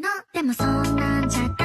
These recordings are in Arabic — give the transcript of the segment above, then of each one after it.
のでもそんなんじゃ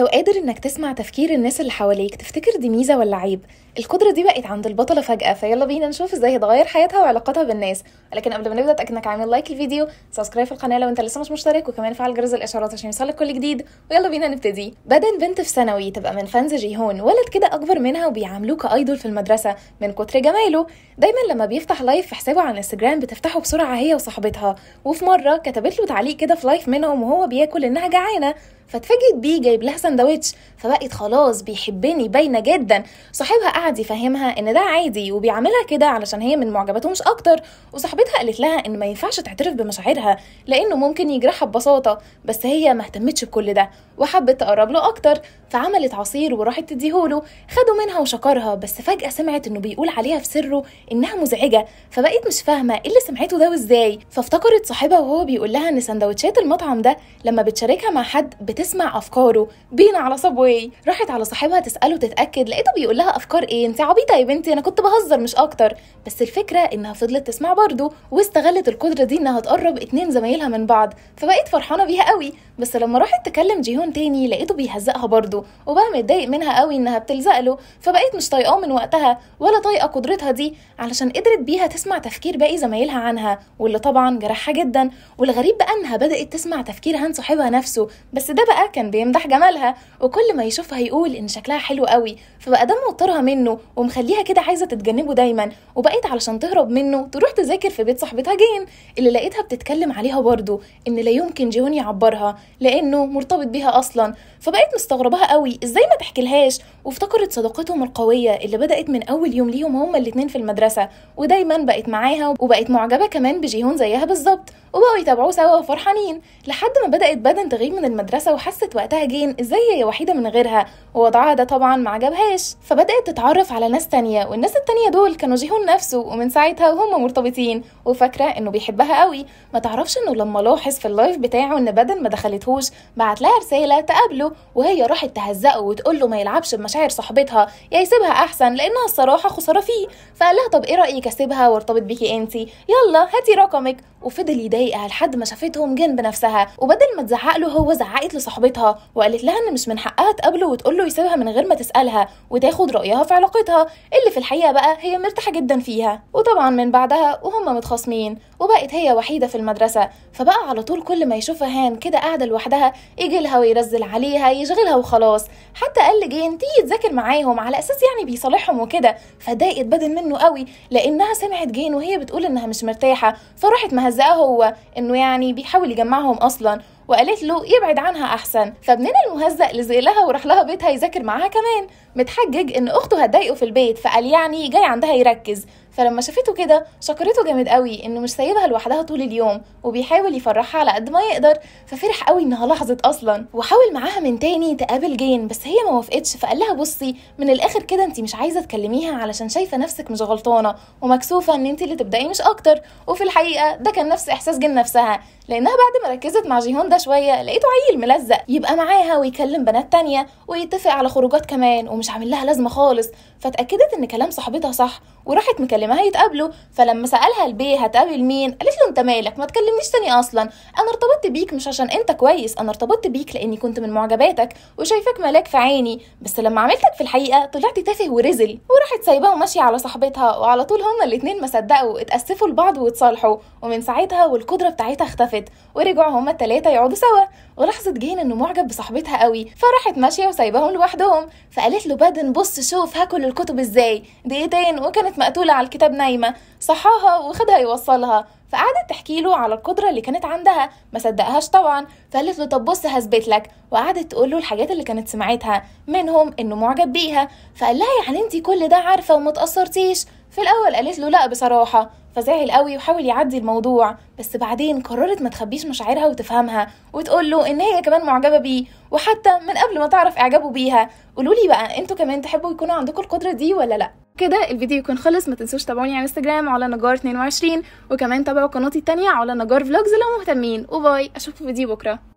لو قادر انك تسمع تفكير الناس اللي حواليك تفتكر دي ميزه ولا عيب القدره دي بقت عند البطله فجاه فيلا بينا نشوف ازاي هتغير حياتها وعلاقتها بالناس لكن قبل ما نبدا اتاكد عامل لايك الفيديو سبسكرايب في القناه لو انت لسه مش مشترك وكمان فعل جرس الاشارات عشان يوصلك كل جديد ويلا بينا نبتدي بدن بنت في ثانوي تبقى من فانز جيهون ولد كده اكبر منها وبيعاملوه كايدول في المدرسه من كتر جماله دايما لما بيفتح لايف في حسابه على انستجرام بتفتحه بسرعه هي وصاحبتها وفي مره كتبت له تعليق كده في لايف منهم وهو بياكل انها جعانه فاتفاجئت بيه جايب لها سندوتش فبقت خلاص بيحبني باينه جدا صاحبها قعد يفهمها ان ده عادي وبيعملها كده علشان هي من معجباته مش اكتر وصاحبتها قالت لها ان ما ينفعش تعترف بمشاعرها لانه ممكن يجرحها ببساطه بس هي ما اهتمتش بكل ده وحبت تقرب له اكتر فعملت عصير وراحت تديهوله خده منها وشكرها بس فجاه سمعت انه بيقول عليها في سره انها مزعجه فبقت مش فاهمه ايه اللي سمعته ده وازاي فافتكرت صاحبها وهو بيقول لها ان سندوتشات المطعم ده لما بتشاركها مع حد بتسمع افكاره بينا على صبوي واي راحت على صاحبها تساله تتاكد لقيته بيقول لها افكار ايه انت عبيطه يا بنتي انا كنت بهزر مش اكتر بس الفكره انها فضلت تسمع برضه واستغلت القدره دي انها تقرب اتنين زمايلها من بعض فبقيت فرحانه بيها قوي بس لما راحت تكلم جيهون تاني لقيته بيهزقها برضه وبقى متضايق منها قوي انها بتلزق له فبقيت مش طايقاه من وقتها ولا طايقه قدرتها دي علشان قدرت بيها تسمع تفكير باقي زمايلها عنها واللي طبعا جرحها جدا والغريب بقى انها بدات تسمع تفكير هان صاحبها نفسه بس ده بقى كان بيمدح جمالها وكل ما ما يشوفها هيقول ان شكلها حلو قوي فبقى ده موترها منه ومخليها كده عايزه تتجنبه دايما وبقيت علشان تهرب منه تروح تذاكر في بيت صاحبتها جين اللي لقيتها بتتكلم عليها برضه ان لا يمكن جيهون يعبرها لانه مرتبط بيها اصلا فبقيت مستغرباها قوي ازاي ما تحكيلهاش وافتكرت صداقتهم القويه اللي بدات من اول يوم ليهم هما الاتنين في المدرسه ودايما بقت معاها وبقت معجبه كمان بجيهون زيها بالظبط وبقوا يتابعوه سوا وفرحانين لحد ما بدات بدن تغيب من المدرسه وحست وقتها جين ازاي هي وحيده من غيرها ووضعها ده طبعا ما عجبهاش فبدأت تتعرف على ناس تانية والناس التانية دول كانوا جيهون نفسه ومن ساعتها وهم مرتبطين وفاكرة انه بيحبها قوي ما تعرفش انه لما لاحظ في اللايف بتاعه ان بدل ما دخلتهوش بعت لها رسالة تقابله وهي راحت تهزقه وتقول له ما يلعبش بمشاعر صاحبتها يا يسيبها احسن لانها الصراحة خسارة فيه فقال لها طب ايه رأيك اسيبها وارتبط بيكي انتي يلا هاتي رقمك وفضل يضايقها لحد ما شافتهم جنب نفسها وبدل ما تزعق له هو زعقت لصاحبتها وقالت لها ان مش من حقها تقابله وتقول له يسيبها من غير ما تسالها وتاخد رايها في علاقتها اللي في الحقيقه بقى هي مرتاحه جدا فيها وطبعا من بعدها وهم متخاصمين وبقت هي وحيده في المدرسه فبقى على طول كل ما يشوفها هان كده قاعده لوحدها يجي لها ويرزل عليها يشغلها وخلاص حتى قال لجين تيجي تذاكر معاهم على اساس يعني بيصالحهم وكده فضايقت بدل منه قوي لانها سمعت جين وهي بتقول انها مش مرتاحه فراحت مهزقه هو انه يعني بيحاول يجمعهم اصلا وقالت له يبعد عنها احسن فابننا المهزأ لزق لها وراح لها بيتها يذاكر معاها كمان متحجج ان اخته هتضايقه في البيت فقال يعني جاي عندها يركز فلما شافته كده شكرته جامد قوي انه مش سايبها لوحدها طول اليوم وبيحاول يفرحها على قد ما يقدر ففرح قوي انها لاحظت اصلا وحاول معاها من تاني تقابل جين بس هي ما وافقتش فقال لها بصي من الاخر كده انت مش عايزه تكلميها علشان شايفه نفسك مش غلطانه ومكسوفه ان انت اللي تبداي مش اكتر وفي الحقيقه ده كان نفس احساس جين نفسها لانها بعد ما ركزت مع جيهون ده شويه لقيته عيل ملزق يبقى معاها ويكلم بنات تانية ويتفق على خروجات كمان ومش عامل لها لازمه خالص فاتاكدت ان كلام صاحبتها صح وراحت مكلماها يتقابلوا فلما سالها البي هتقابل مين قالت له انت مالك ما تكلمنيش تاني اصلا انا ارتبطت بيك مش عشان انت كويس انا ارتبطت بيك لاني كنت من معجباتك وشايفاك ملاك في عيني بس لما عملتك في الحقيقه طلعت تافه ورزل وراحت سايباه وماشيه على صاحبتها وعلى طول هما الاتنين ما صدقوا اتاسفوا لبعض واتصالحوا ومن ساعتها والقدره بتاعتها اختفت اتخطفت ورجعوا هما التلاتة يقعدوا سوا ولاحظت جين انه معجب بصاحبتها قوي فراحت ماشية وسايباهم لوحدهم فقالت له بادن بص شوف هاكل الكتب ازاي دقيقتين إيه وكانت مقتولة على الكتاب نايمة صحاها وخدها يوصلها فقعدت تحكي له على القدرة اللي كانت عندها ما صدقهاش طبعا فقالت له طب بص هثبت لك وقعدت تقول له الحاجات اللي كانت سمعتها منهم انه معجب بيها فقال لها يعني انت كل ده عارفة ومتأثرتيش في الاول قالت له لا بصراحة فزعل قوي وحاول يعدي الموضوع بس بعدين قررت ما تخبيش مشاعرها وتفهمها وتقول له ان هي كمان معجبه بيه وحتى من قبل ما تعرف اعجابه بيها قولوا لي بقى انتوا كمان تحبوا يكونوا عندكم القدره دي ولا لا كده الفيديو يكون خلص ما تنسوش تابعوني على انستجرام على نجار 22 وكمان تابعوا قناتي التانية على نجار فلوجز لو مهتمين وباي اشوفكم فيديو بكره